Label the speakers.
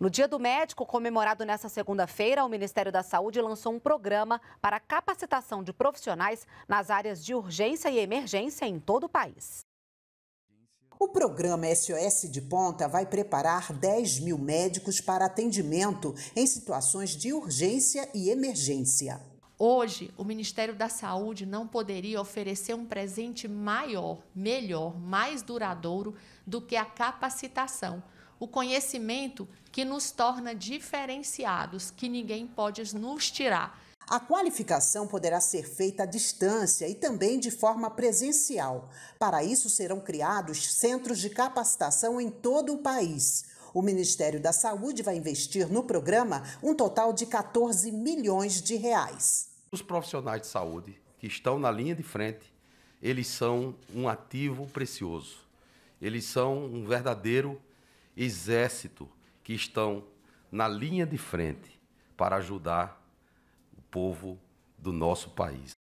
Speaker 1: No Dia do Médico, comemorado nesta segunda-feira, o Ministério da Saúde lançou um programa para capacitação de profissionais nas áreas de urgência e emergência em todo o país.
Speaker 2: O programa SOS de Ponta vai preparar 10 mil médicos para atendimento em situações de urgência e emergência.
Speaker 3: Hoje, o Ministério da Saúde não poderia oferecer um presente maior, melhor, mais duradouro do que a capacitação o conhecimento que nos torna diferenciados, que ninguém pode nos tirar. A
Speaker 2: qualificação poderá ser feita à distância e também de forma presencial. Para isso, serão criados centros de capacitação em todo o país. O Ministério da Saúde vai investir no programa um total de 14 milhões de reais.
Speaker 4: Os profissionais de saúde que estão na linha de frente, eles são um ativo precioso. Eles são um verdadeiro exército que estão na linha de frente para ajudar o povo do nosso país.